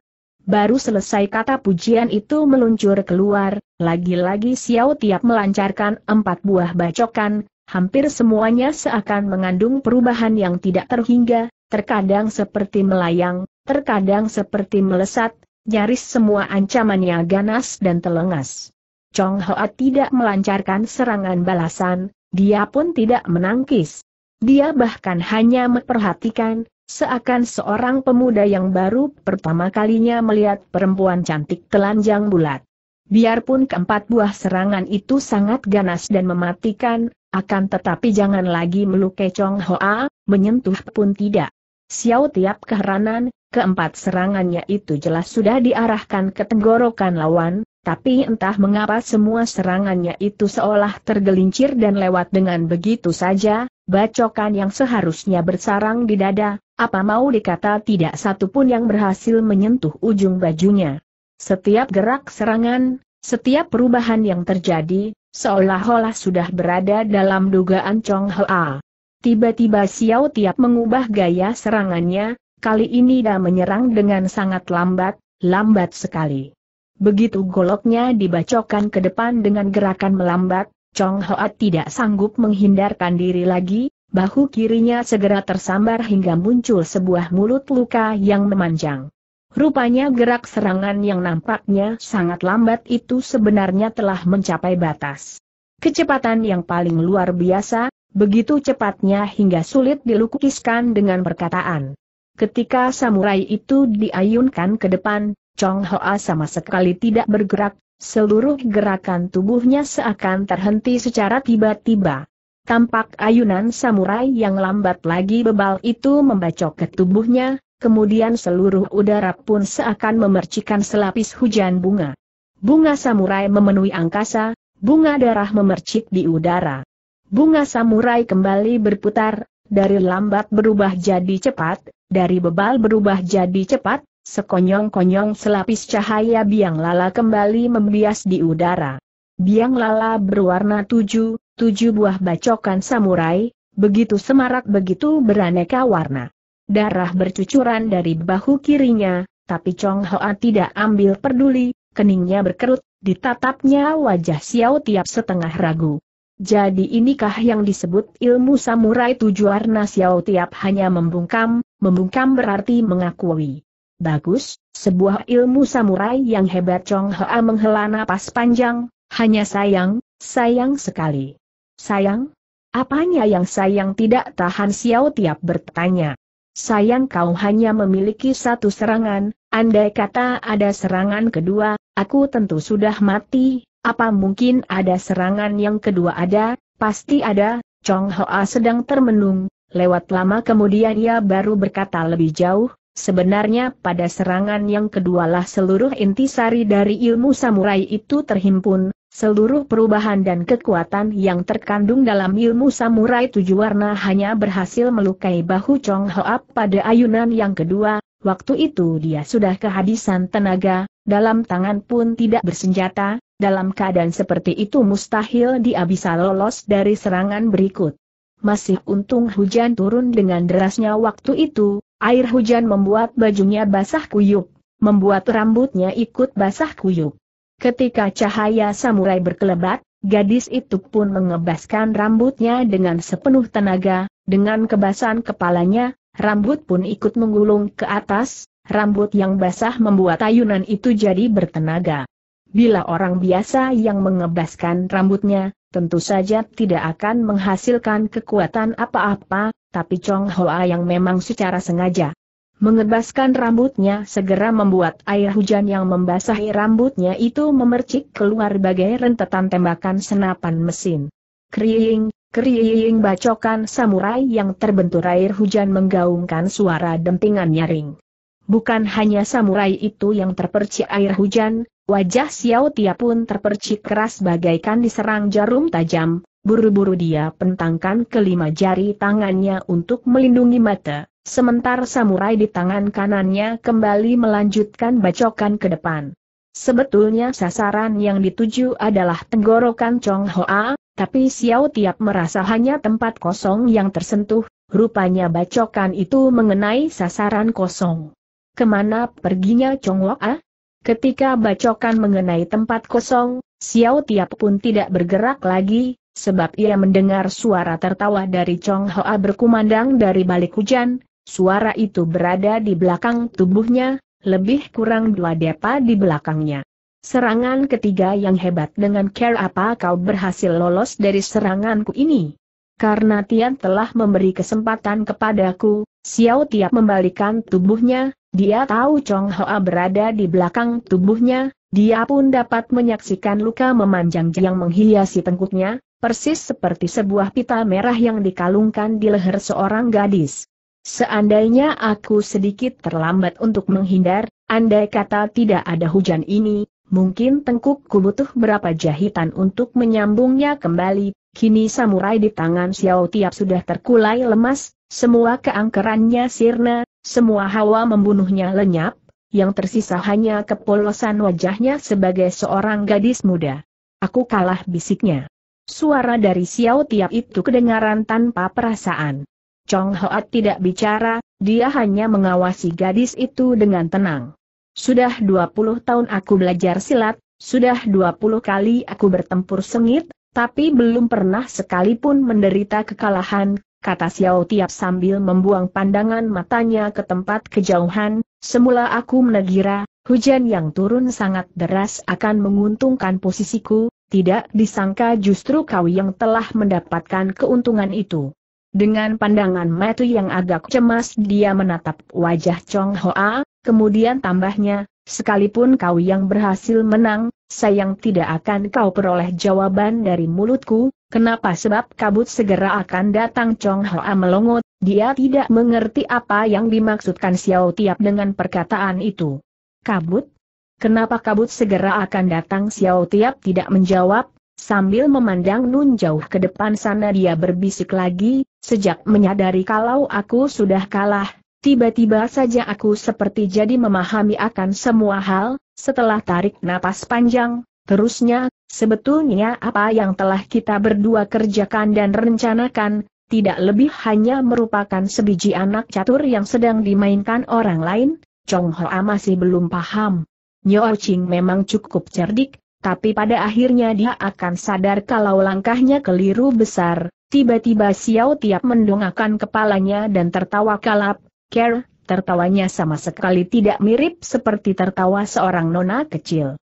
Baru selesai kata pujian itu meluncur keluar, lagi-lagi Xiao Tiap melancarkan empat buah bacokan, hampir semuanya seakan mengandung perubahan yang tidak terhingga, terkadang seperti melayang, terkadang seperti melesat, nyaris semua ancamannya ganas dan telengas. Chong Hoa tidak melancarkan serangan balasan, dia pun tidak menangkis. Dia bahkan hanya memperhatikan, seakan seorang pemuda yang baru pertama kalinya melihat perempuan cantik telanjang bulat. Biarpun keempat buah serangan itu sangat ganas dan mematikan, akan tetapi jangan lagi melukai Chong Hoa, menyentuh pun tidak. Xiao tiap keheranan, keempat serangannya itu jelas sudah diarahkan ke tenggorokan lawan, tapi entah mengapa semua serangannya itu seolah tergelincir dan lewat dengan begitu saja, bacokan yang seharusnya bersarang di dada, apa mau dikata tidak satu pun yang berhasil menyentuh ujung bajunya. Setiap gerak serangan, setiap perubahan yang terjadi, seolah-olah sudah berada dalam dugaan Chong Hea. Tiba-tiba Xiao Tiap mengubah gaya serangannya, kali ini dia menyerang dengan sangat lambat, lambat sekali. Begitu goloknya dibacokan ke depan dengan gerakan melambat, Chong Hoa tidak sanggup menghindarkan diri lagi, bahu kirinya segera tersambar hingga muncul sebuah mulut luka yang memanjang. Rupanya gerak serangan yang nampaknya sangat lambat itu sebenarnya telah mencapai batas. Kecepatan yang paling luar biasa, begitu cepatnya hingga sulit dilukiskan dengan perkataan. Ketika samurai itu diayunkan ke depan, Chong Hoa sama sekali tidak bergerak, seluruh gerakan tubuhnya seakan terhenti secara tiba-tiba. Tampak ayunan samurai yang lambat lagi bebal itu membacok ke tubuhnya, kemudian seluruh udara pun seakan memercikan selapis hujan bunga. Bunga samurai memenuhi angkasa, bunga darah memercik di udara. Bunga samurai kembali berputar, dari lambat berubah jadi cepat, dari bebal berubah jadi cepat, sekonyong-konyong selapis cahaya biang lala kembali membias di udara. Biang lala berwarna tujuh, tujuh buah bacokan samurai, begitu semarak begitu beraneka warna. Darah bercucuran dari bahu kirinya, tapi Chong Hoa tidak ambil peduli, keningnya berkerut, ditatapnya wajah Xiao tiap setengah ragu. Jadi inikah yang disebut ilmu samurai tujuh warna Xiao tiap hanya membungkam, membungkam berarti mengakui. Bagus, sebuah ilmu samurai yang hebat Chong Hoa menghela napas panjang, hanya sayang, sayang sekali. Sayang? Apanya yang sayang tidak tahan Xiao tiap bertanya. Sayang kau hanya memiliki satu serangan, andai kata ada serangan kedua, aku tentu sudah mati, apa mungkin ada serangan yang kedua ada, pasti ada, Chong Hoa sedang termenung, lewat lama kemudian ia baru berkata lebih jauh, Sebenarnya pada serangan yang kedualah seluruh intisari dari ilmu samurai itu terhimpun, Seluruh perubahan dan kekuatan yang terkandung dalam ilmu samurai tujuh warna hanya berhasil melukai bahu Chong Hoap pada ayunan yang kedua, waktu itu dia sudah kehabisan tenaga, dalam tangan pun tidak bersenjata, dalam keadaan seperti itu mustahil dia bisa lolos dari serangan berikut. Masih untung hujan turun dengan derasnya waktu itu, air hujan membuat bajunya basah kuyup, membuat rambutnya ikut basah kuyup. Ketika cahaya samurai berkelebat, gadis itu pun mengebaskan rambutnya dengan sepenuh tenaga, dengan kebasan kepalanya, rambut pun ikut menggulung ke atas, rambut yang basah membuat ayunan itu jadi bertenaga. Bila orang biasa yang mengebaskan rambutnya, tentu saja tidak akan menghasilkan kekuatan apa-apa, tapi Chong Hoa yang memang secara sengaja Mengebaskan rambutnya segera membuat air hujan yang membasahi rambutnya itu memercik keluar bagai rentetan tembakan senapan mesin. Kriing, kriing bacokan samurai yang terbentur air hujan menggaungkan suara dentingan nyaring. Bukan hanya samurai itu yang terpercik air hujan, wajah Xiao Tia pun terpercik keras bagaikan diserang jarum tajam, buru-buru dia pentangkan kelima jari tangannya untuk melindungi mata. Sementara samurai di tangan kanannya kembali melanjutkan bacokan ke depan. Sebetulnya sasaran yang dituju adalah tenggorokan Chong Hoa, tapi Xiao Tiap merasa hanya tempat kosong yang tersentuh, rupanya bacokan itu mengenai sasaran kosong. Kemana perginya Chong Hoa? Ketika bacokan mengenai tempat kosong, Xiao Tiap pun tidak bergerak lagi, sebab ia mendengar suara tertawa dari Chong Hoa berkumandang dari balik hujan, Suara itu berada di belakang tubuhnya, lebih kurang dua depa di belakangnya. Serangan ketiga yang hebat dengan care apa kau berhasil lolos dari seranganku ini? Karena Tian telah memberi kesempatan kepadaku, Xiao Tiap membalikan tubuhnya, dia tahu Chong Hoa berada di belakang tubuhnya, dia pun dapat menyaksikan luka memanjang yang menghiasi tengkuknya, persis seperti sebuah pita merah yang dikalungkan di leher seorang gadis. Seandainya aku sedikit terlambat untuk menghindar, andai kata tidak ada hujan ini, mungkin tengkukku butuh berapa jahitan untuk menyambungnya kembali. Kini samurai di tangan Xiao Tiap sudah terkulai lemas, semua keangkerannya sirna, semua hawa membunuhnya lenyap, yang tersisa hanya kepolosan wajahnya sebagai seorang gadis muda. Aku kalah bisiknya. Suara dari Xiao Tiap itu kedengaran tanpa perasaan. Chong Hoat tidak bicara, dia hanya mengawasi gadis itu dengan tenang. Sudah 20 tahun aku belajar silat, sudah 20 kali aku bertempur sengit, tapi belum pernah sekalipun menderita kekalahan, kata Xiao Tiap sambil membuang pandangan matanya ke tempat kejauhan, semula aku menegira, hujan yang turun sangat deras akan menguntungkan posisiku, tidak disangka justru kau yang telah mendapatkan keuntungan itu. Dengan pandangan mata yang agak cemas dia menatap wajah Chong Hoa, kemudian tambahnya, sekalipun kau yang berhasil menang, sayang tidak akan kau peroleh jawaban dari mulutku, kenapa sebab kabut segera akan datang Chong Hoa melongot, dia tidak mengerti apa yang dimaksudkan Xiao Tiap dengan perkataan itu. Kabut? Kenapa kabut segera akan datang Xiao Tiap tidak menjawab, Sambil memandang Nun jauh ke depan sana dia berbisik lagi, sejak menyadari kalau aku sudah kalah, tiba-tiba saja aku seperti jadi memahami akan semua hal, setelah tarik napas panjang, terusnya, sebetulnya apa yang telah kita berdua kerjakan dan rencanakan, tidak lebih hanya merupakan sebiji anak catur yang sedang dimainkan orang lain, Chong Hoa masih belum paham. Nyo Ching memang cukup cerdik, tapi pada akhirnya dia akan sadar kalau langkahnya keliru besar. Tiba-tiba Xiao Tiap mendongakkan kepalanya dan tertawa kalap, Ker, tertawanya sama sekali tidak mirip seperti tertawa seorang nona kecil.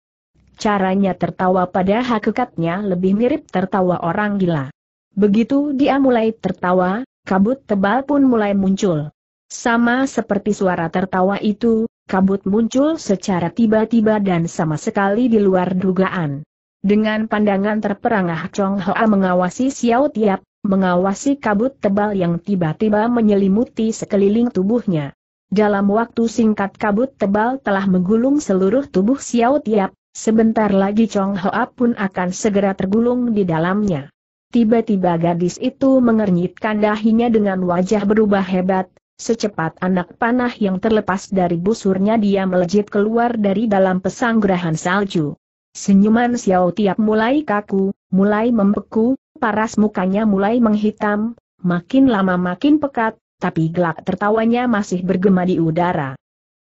Caranya tertawa pada hakikatnya lebih mirip tertawa orang gila. Begitu dia mulai tertawa, kabut tebal pun mulai muncul. Sama seperti suara tertawa itu, kabut muncul secara tiba-tiba dan sama sekali di luar dugaan. Dengan pandangan terperangah Chong Hoa mengawasi Xiao Tiap, mengawasi kabut tebal yang tiba-tiba menyelimuti sekeliling tubuhnya. Dalam waktu singkat kabut tebal telah menggulung seluruh tubuh Xiao Tiap, sebentar lagi Chong Hoa pun akan segera tergulung di dalamnya. Tiba-tiba gadis itu mengernyitkan dahinya dengan wajah berubah hebat, Secepat anak panah yang terlepas dari busurnya dia melejit keluar dari dalam pesanggrahan salju. Senyuman Xiao Tiap mulai kaku, mulai membeku, paras mukanya mulai menghitam, makin lama makin pekat, tapi gelak tertawanya masih bergema di udara.